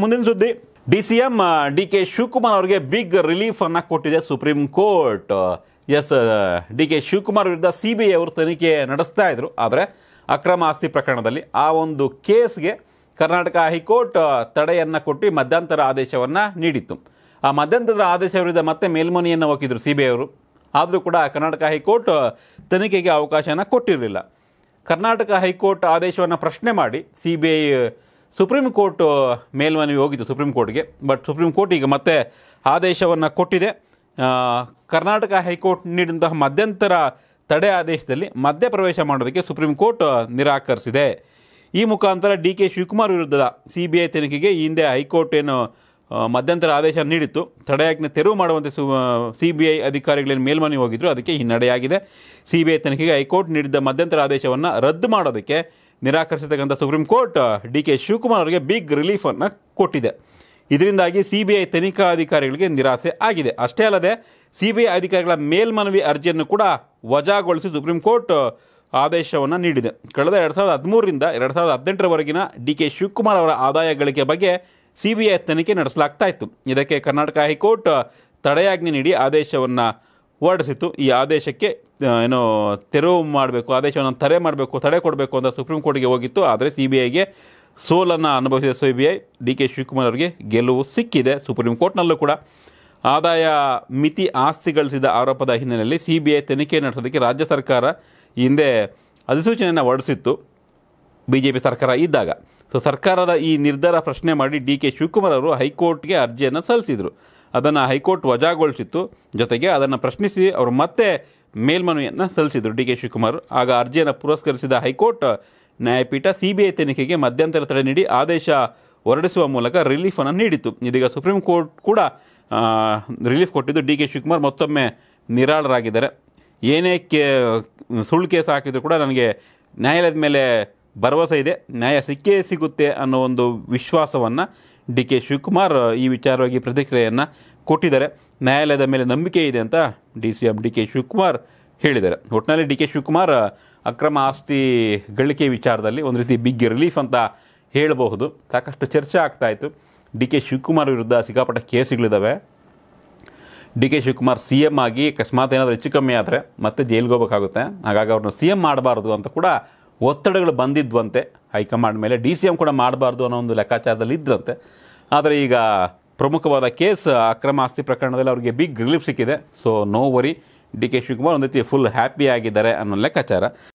ಮುಂದಿನ ಸುದ್ದಿ D C M D K Shivakumar ಅವರಿಗೆ ಬಿಗ್ ರಿಲೀಫ್ ಅನ್ನ ಕೊಟ್ಟಿದೆ supreme court S D K Shivakumar ವಿರುದ್ಧ ಸಿ ಬಿ ಐ ಅವರು ತನಿಖೆ ನಡೆಸ್ತಾ ಇದ್ರು ಆದರೆ ಅಕ್ರಮ ಆಸ್ತಿ ಪ್ರಕರಣದಲ್ಲಿ ಆ ಒಂದು ಕೇಸ್ಗೆ ಕರ್ನಾಟಕ ಹೈಕೋರ್ಟ್ ತಡೆಯನ್ನು ಕೊಟ್ಟು ಮಧ್ಯಂತರ ಆದೇಶವನ್ನು ನೀಡಿತ್ತು ಆ ಮಧ್ಯಂತರ ಆದೇಶ ವಿರುದ್ಧ ಮತ್ತೆ ಮೇಲ್ಮನೆಯನ್ನು ಹೋಗಿದ್ರು ಸಿ ಬಿ ಅವರು ಆದರೂ ಕೂಡ ಕರ್ನಾಟಕ ಹೈಕೋರ್ಟ್ ತನಿಖೆಗೆ ಅವಕಾಶನ ಕೊಟ್ಟಿರಲಿಲ್ಲ ಕರ್ನಾಟಕ ಹೈಕೋರ್ಟ್ ಆದೇಶವನ್ನು ಪ್ರಶ್ನೆ ಮಾಡಿ ಸಿ ಸುಪ್ರೀಂ ಕೋರ್ಟ್ ಮೇಲ್ಮನವಿ ಹೋಗಿತ್ತು ಸುಪ್ರೀಂ ಕೋರ್ಟ್ಗೆ ಬಟ್ ಸುಪ್ರೀಂ ಕೋರ್ಟ್ ಈಗ ಮತ್ತೆ ಆದೇಶವನ್ನು ಕೊಟ್ಟಿದೆ ಕರ್ನಾಟಕ ಹೈಕೋರ್ಟ್ ನೀಡಿದಂತಹ ಮಧ್ಯಂತರ ತಡೆ ಆದೇಶದಲ್ಲಿ ಪ್ರವೇಶ ಮಾಡೋದಕ್ಕೆ ಸುಪ್ರೀಂ ಕೋರ್ಟ್ ನಿರಾಕರಿಸಿದೆ ಈ ಮುಖಾಂತರ ಡಿ ಕೆ ಶಿವಕುಮಾರ್ ವಿರುದ್ಧದ ಸಿ ಬಿ ಐ ತನಿಖೆಗೆ ಈ ಹಿಂದೆ ಹೈಕೋರ್ಟ್ ಏನು ಮಧ್ಯಂತರ ಆದೇಶ ನೀಡಿತ್ತು ತಡೆಯಾಜ್ಞೆ ತೆರವು ಮಾಡುವಂತೆ ಸು ಸಿ ಬಿ ಐ ಅಧಿಕಾರಿಗಳೇನು ಮೇಲ್ಮನವಿ ಹೋಗಿದ್ರು ಅದಕ್ಕೆ ಹಿನ್ನಡೆಯಾಗಿದೆ ಸಿ ಬಿ ಐ ತನಿಖೆಗೆ ಹೈಕೋರ್ಟ್ ನೀಡಿದ್ದ ಮಧ್ಯಂತರ ಆದೇಶವನ್ನು ರದ್ದು ಮಾಡೋದಕ್ಕೆ ನಿರಾಕರಿಸತಕ್ಕಂಥ supreme court D K Shivakumar ಅವರಿಗೆ ಬಿಗ್ ರಿಲೀಫನ್ನು ಕೊಟ್ಟಿದೆ ಇದರಿಂದಾಗಿ ಸಿ ಬಿ ಐ ಅಧಿಕಾರಿಗಳಿಗೆ ನಿರಾಸೆ ಆಗಿದೆ ಅಷ್ಟೇ ಅಲ್ಲದೆ ಸಿ ಬಿ ಐ ಅಧಿಕಾರಿಗಳ ಮೇಲ್ಮನವಿ ಅರ್ಜಿಯನ್ನು ಕೂಡ ವಜಾಗೊಳಿಸಿ ಸುಪ್ರೀಂ ಕೋರ್ಟ್ ಆದೇಶವನ್ನು ನೀಡಿದೆ ಕಳೆದ ಎರಡು ಸಾವಿರದ ಹದಿಮೂರರಿಂದ ಎರಡು ಸಾವಿರದ ಹದಿನೆಂಟರವರೆಗಿನ ಡಿ ಕೆ ಶಿವಕುಮಾರ್ ಅವರ ಆದಾಯ ಗಳಿಕೆ ಬಗ್ಗೆ ಸಿ ಬಿ ಐ ತನಿಖೆ ನಡೆಸಲಾಗ್ತಾ ಇತ್ತು ಇದಕ್ಕೆ ಕರ್ನಾಟಕ ಹೈಕೋರ್ಟ್ ತಡೆಯಾಜ್ಞೆ ನೀಡಿ ಆದೇಶವನ್ನು ಹೊರಡಿಸಿತ್ತು ಈ ಆದೇಶಕ್ಕೆ ಏನೋ ತೆರವು ಮಾಡಬೇಕು ಆದೇಶವನ್ನು ತಡೆ ಮಾಡಬೇಕು ತಡೆ ಕೊಡಬೇಕು ಅಂತ ಸುಪ್ರೀಂ ಕೋರ್ಟ್ಗೆ ಹೋಗಿತ್ತು ಆದರೆ ಸಿ ಬಿ ಐಗೆ ಸೋಲನ್ನು ಅನುಭವಿಸಿದ C B I D K Shivakumar ಅವರಿಗೆ ಗೆಲುವು ಸಿಕ್ಕಿದೆ ಸುಪ್ರೀಂ ಕೋರ್ಟ್ನಲ್ಲೂ ಕೂಡ ಆದಾಯ ಮಿತಿ ಆಸ್ತಿ ಗಳಿಸಿದ ಆರೋಪದ ಹಿನ್ನೆಲೆಯಲ್ಲಿ ಸಿ ಬಿ ಐ ತನಿಖೆ ನಡೆಸೋದಕ್ಕೆ ರಾಜ್ಯ ಸರ್ಕಾರ ಹಿಂದೆ ಅಧಿಸೂಚನೆಯನ್ನು ಹೊರಡಿಸಿತ್ತು ಬಿ ಜೆ ಪಿ ಸರ್ಕಾರ ಇದ್ದಾಗ ಸೊ ಸರ್ಕಾರದ ಈ ನಿರ್ಧಾರ ಪ್ರಶ್ನೆ ಮಾಡಿ ಡಿ ಕೆ ಶಿವಕುಮಾರ್ ಅವರು ಹೈಕೋರ್ಟ್ಗೆ ಅರ್ಜಿಯನ್ನು ಸಲ್ಲಿಸಿದರು ಅದನ್ನು ಹೈಕೋರ್ಟ್ ವಜಾಗೊಳಿಸಿತ್ತು ಜೊತೆಗೆ ಅದನ್ನು ಪ್ರಶ್ನಿಸಿ ಅವರು ಮತ್ತೆ ಮೇಲ್ಮನವಿಯನ್ನು ಸಲ್ಲಿಸಿದರು ಡಿ ಕೆ ಶಿವಕುಮಾರ್ ಆಗ ಅರ್ಜಿಯನ್ನು ಪುರಸ್ಕರಿಸಿದ ಹೈಕೋರ್ಟ್ ನ್ಯಾಯಪೀಠ ಸಿಬಿಐ ತನಿಖೆಗೆ ಮಧ್ಯಂತರ ತಡೆ ನೀಡಿ ಆದೇಶ ಹೊರಡಿಸುವ ಮೂಲಕ ರಿಲೀಫನ್ನು ನೀಡಿತ್ತು ಇದೀಗ ಸುಪ್ರೀಂ ಕೋರ್ಟ್ ಕೂಡ ರಿಲೀಫ್ ಕೊಟ್ಟಿದ್ದು ಡಿ ಕೆ ಶಿವಕುಮಾರ್ ಮತ್ತೊಮ್ಮೆ ನಿರಾಳರಾಗಿದ್ದಾರೆ ಏನೇ ಕೇ ಸುಳ್ಳು ಕೇಸ್ ಹಾಕಿದ್ರು ಕೂಡ ನನಗೆ ನ್ಯಾಯಾಲಯದ ಮೇಲೆ ಭರವಸೆ ಇದೆ ನ್ಯಾಯ ಸಿಕ್ಕೇ ಸಿಗುತ್ತೆ ಅನ್ನೋ ಒಂದು ವಿಶ್ವಾಸವನ್ನು ಡಿ ಕೆ ಶಿವಕುಮಾರ್ ಈ ವಿಚಾರವಾಗಿ ಪ್ರತಿಕ್ರಿಯೆಯನ್ನು ಕೊಟ್ಟಿದ್ದಾರೆ ನ್ಯಾಯಾಲಯದ ಮೇಲೆ ನಂಬಿಕೆ ಇದೆ ಅಂತ D C M D K Shivakumar ಹೇಳಿದ್ದಾರೆ ಒಟ್ಟಿನಲ್ಲಿ ಡಿ ಕೆ ಶಿವಕುಮಾರ್ ಅಕ್ರಮ ಆಸ್ತಿ ಗಳಿಕೆ ವಿಚಾರದಲ್ಲಿ ಒಂದು ರೀತಿ ಬಿಗ್ ರಿಲೀಫ್ ಅಂತ ಹೇಳಬಹುದು ಸಾಕಷ್ಟು ಚರ್ಚೆ ಆಗ್ತಾಯಿತ್ತು ಡಿ ಕೆ ಶಿವಕುಮಾರ್ ವಿರುದ್ಧ ಸಿಕ್ಕಾಪಟ್ಟ ಕೇಸ್ಗಳಿದ್ದಾವೆ D K Shivakumar C M ಆಗಿ ಅಕಸ್ಮಾತ್ ಏನಾದರೂ ಹೆಚ್ಚು ಕಮ್ಮಿ ಆದರೆ ಮತ್ತೆ ಜೈಲಿಗೆ ಹೋಗಬೇಕಾಗುತ್ತೆ ಹಾಗಾಗಿ ಅವ್ರನ್ನ ಸಿ ಎಮ್ ಮಾಡಬಾರ್ದು ಅಂತ ಕೂಡ ಒತ್ತಡಗಳು ಬಂದಿದ್ವಂತೆ ಹೈಕಮಾಂಡ್ ಮೇಲೆ ಡಿ ಸಿ ಎಮ್ ಕೂಡ ಮಾಡಬಾರ್ದು ಅನ್ನೋ ಒಂದು ಲೆಕ್ಕಾಚಾರದಲ್ಲಿ ಇದ್ರಂತೆ ಆದರೆ ಈಗ ಪ್ರಮುಖವಾದ ಕೇಸ್ ಅಕ್ರಮ ಆಸ್ತಿ ಪ್ರಕರಣದಲ್ಲಿ ಅವರಿಗೆ ಬಿಗ್ ರಿಲೀಫ್ ಸಿಕ್ಕಿದೆ so no worry D K Shivakumar ಒಂದು ರೀತಿ ಫುಲ್ ಹ್ಯಾಪಿಯಾಗಿದ್ದಾರೆ ಆಗಿದ್ದಾರೆ ಅನ್ನೋ ಲೆಕ್ಕಾಚಾರ